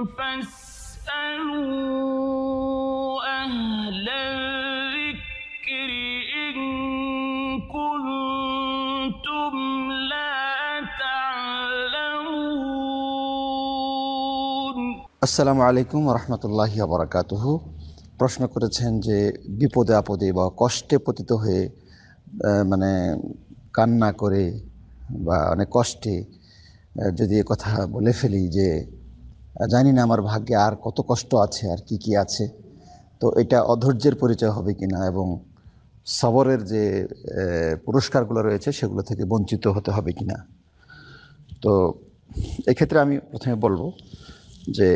আসসালামু আলাইকুম রহমতুল্লাহ বরকাত প্রশ্ন করেছেন যে বিপদে আপদে বা কষ্টে পতিত হয়ে মানে কান্না করে বা অনেক কষ্টে যদি কথা বলে ফেলি যে জানি না আমার ভাগ্যে আর কত কষ্ট আছে আর কি কি আছে তো এটা অধৈর্যের পরিচয় হবে কি না এবং সবরের যে পুরস্কারগুলো রয়েছে সেগুলো থেকে বঞ্চিত হতে হবে কি না তো এক্ষেত্রে আমি প্রথমে বলবো যে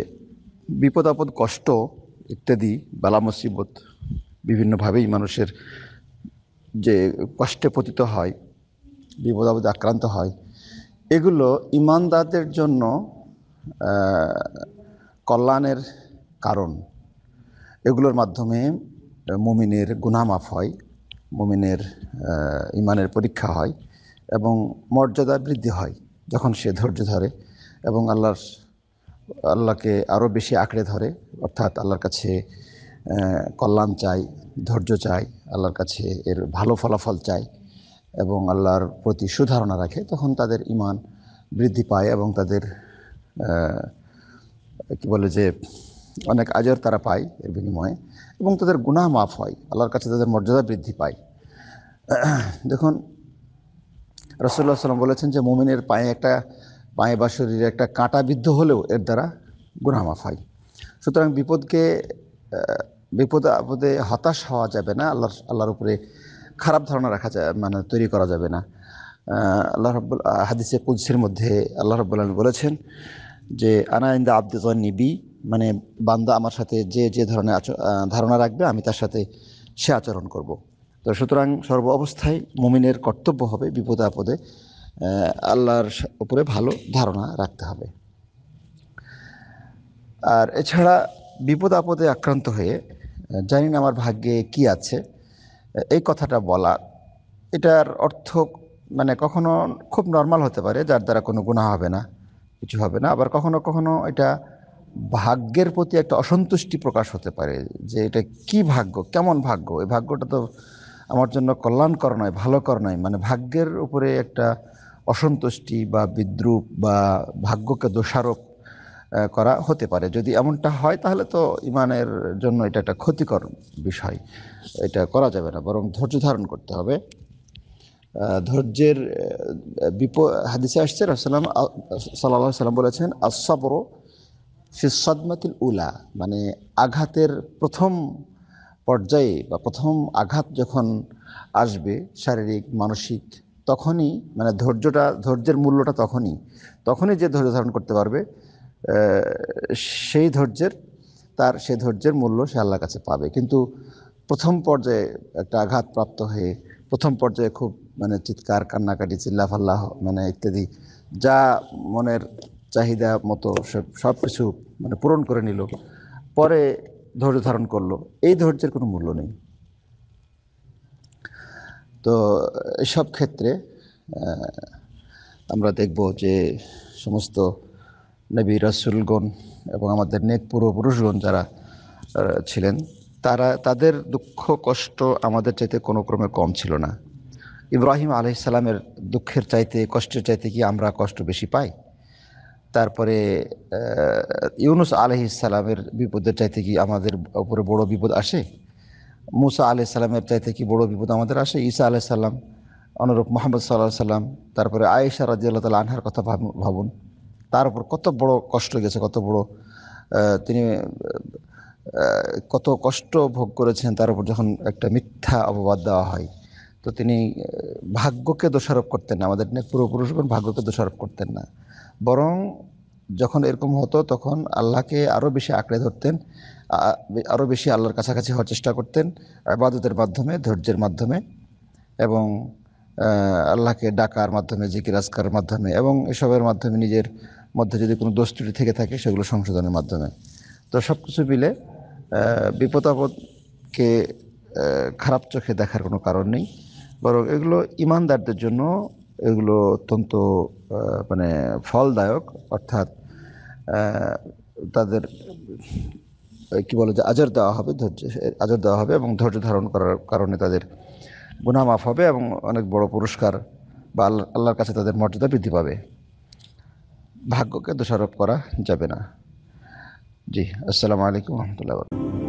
বিপদ আপদ কষ্ট ইত্যাদি বালা মুসিবত বিভিন্নভাবেই মানুষের যে কষ্টে পতিত হয় বিপদ আপদে আক্রান্ত হয় এগুলো ইমানদারদের জন্য কল্যাণের কারণ এগুলোর মাধ্যমে মুমিনের গুনামাফ হয় মুমিনের ইমানের পরীক্ষা হয় এবং মর্যাদা বৃদ্ধি হয় যখন সে ধৈর্য ধরে এবং আল্লাহর আল্লাহকে আরও বেশি আঁকড়ে ধরে অর্থাৎ আল্লাহর কাছে কল্যাণ চাই ধৈর্য চাই আল্লাহর কাছে এর ভালো ফলাফল চাই এবং আল্লাহর প্রতি সুধারণা রাখে তখন তাদের ইমান বৃদ্ধি পায় এবং তাদের কি বলে যে অনেক আজর তারা পায় এর বিনিময়ে এবং তাদের গুনাহ মাফ হয় আল্লাহর কাছে তাদের মর্যাদা বৃদ্ধি পায় দেখুন রসুল্লাহ সাল্লাম বলেছেন যে মোমিনের পায়ে একটা পায়ে বা শরীরে একটা কাঁটা বিদ্ধ হলেও এর দ্বারা গুনাহ মাফ হয় সুতরাং বিপদকে বিপদ আপদে হতাশ হওয়া যাবে না আল্লাহ আল্লাহর উপরে খারাপ ধারণা রাখা যায় মানে তৈরি করা যাবে না আল্লাহ রব হাদিসে কুদ্সির মধ্যে আল্লাহ রব্বুল বলেছেন যে আনা ইন্দা আব্দুল নিবি মানে বান্দা আমার সাথে যে যে ধরনের ধারণা রাখবে আমি তার সাথে সে আচরণ করব। তো সুতরাং সর্ব অবস্থায় মুমিনের কর্তব্য হবে বিপদ আপদে আল্লাহর উপরে ভালো ধারণা রাখতে হবে আর এছাড়া বিপদ আপদে আক্রান্ত হয়ে জানি না আমার ভাগ্যে কি আছে এই কথাটা বলা এটার অর্থ মানে কখনো খুব নর্মাল হতে পারে যার দ্বারা কোনো গুণা হবে না কিছু হবে না আবার কখনো কখনো এটা ভাগ্যের প্রতি একটা অসন্তুষ্টি প্রকাশ হতে পারে যে এটা কি ভাগ্য কেমন ভাগ্য এই ভাগ্যটা তো আমার জন্য কল্যাণকর নয় ভালোকর নয় মানে ভাগ্যের উপরে একটা অসন্তুষ্টি বা বিদ্রুপ বা ভাগ্যকে দোষারোপ করা হতে পারে যদি এমনটা হয় তাহলে তো ইমানের জন্য এটা একটা ক্ষতিকর বিষয় এটা করা যাবে না বরং ধৈর্য ধারণ করতে হবে ধৈর্যের বিপ হাদিসে আসছে রাসালাম সাল্লাহ সাল্লাম বলেছেন আসবর সদমাতিল উলা মানে আঘাতের প্রথম পর্যায়ে বা প্রথম আঘাত যখন আসবে শারীরিক মানসিক তখনই মানে ধৈর্যটা ধৈর্যের মূল্যটা তখনই তখনই যে ধৈর্য ধারণ করতে পারবে সেই ধৈর্যের তার সে ধৈর্যের মূল্য সে আল্লাহর কাছে পাবে কিন্তু প্রথম পর্যায়ে একটা আঘাতপ্রাপ্ত হয়ে প্রথম পর্যায়ে খুব মানে চিৎকার কান্নাকাটি চিল্লাফাল্লাহ মানে ইত্যাদি যা মনের চাহিদা মতো সব কিছু মানে পূরণ করে নিল পরে ধৈর্য ধারণ করলো এই ধৈর্যের কোনো মূল্য নেই তো এসব ক্ষেত্রে আমরা দেখব যে সমস্ত নবী রসুলগণ এবং আমাদের নেক পূর্বপুরুষগণ যারা ছিলেন তারা তাদের দুঃখ কষ্ট আমাদের চাইতে কোনো ক্রমে কম ছিল না ইব্রাহিম আলহিসাল্লামের দুঃখের চাইতে কষ্টের চাইতে কি আমরা কষ্ট বেশি পাই তারপরে ইউনুস আলহ ইসালামের বিপদের চাইতে কি আমাদের উপরে বড় বিপদ আসে মুসা আলি সাল্লামের চাইতে কি বড় বিপদ আমাদের আসে ঈসা আলি সাল্লাম অনুরূপ মোহাম্মদ সাল্লাহ সাল্লাম তারপরে আয়েশা রাজি আল্লাহ তালা আনহার কথা ভাবুন তার উপর কত বড় কষ্ট গেছে কত বড় তিনি কত কষ্ট ভোগ করেছেন তার উপর যখন একটা মিথ্যা অপবাদ দেওয়া হয় তো তিনি ভাগ্যকে দোষারোপ করতেন না আমাদের নিয়ে পূর্বপুরুষগণ ভাগ্যকে দোষারোপ করতেন না বরং যখন এরকম হতো তখন আল্লাহকে আরও বেশি আঁকড়ে ধরতেন আরও বেশি আল্লাহর কাছাকাছি হওয়ার চেষ্টা করতেন আবাদতের মাধ্যমে ধৈর্যের মাধ্যমে এবং আল্লাহকে ডাকার মাধ্যমে জিকির আজকার মাধ্যমে এবং এসবের মাধ্যমে নিজের মধ্যে যদি কোনো দোষ ত্রুটি থেকে থাকে সেগুলো সংশোধনের মাধ্যমে তো সব কিছু মিলে বিপদ আপদকে খারাপ চোখে দেখার কোনো কারণ নেই বরং এগুলো ইমানদারদের জন্য এগুলো অত্যন্ত মানে ফলদায়ক অর্থাৎ তাদের কি বলে যে আজর দেওয়া হবে ধৈর্য আজর দেওয়া হবে এবং ধৈর্য ধারণ করার কারণে তাদের গুণা মাফ হবে এবং অনেক বড় পুরস্কার বা আল্লাহ আল্লাহর কাছে তাদের মর্যাদা বৃদ্ধি পাবে ভাগ্যকে দোষারোপ করা যাবে না জি আসসালামু আলাইকুম রহমতুল্লাহ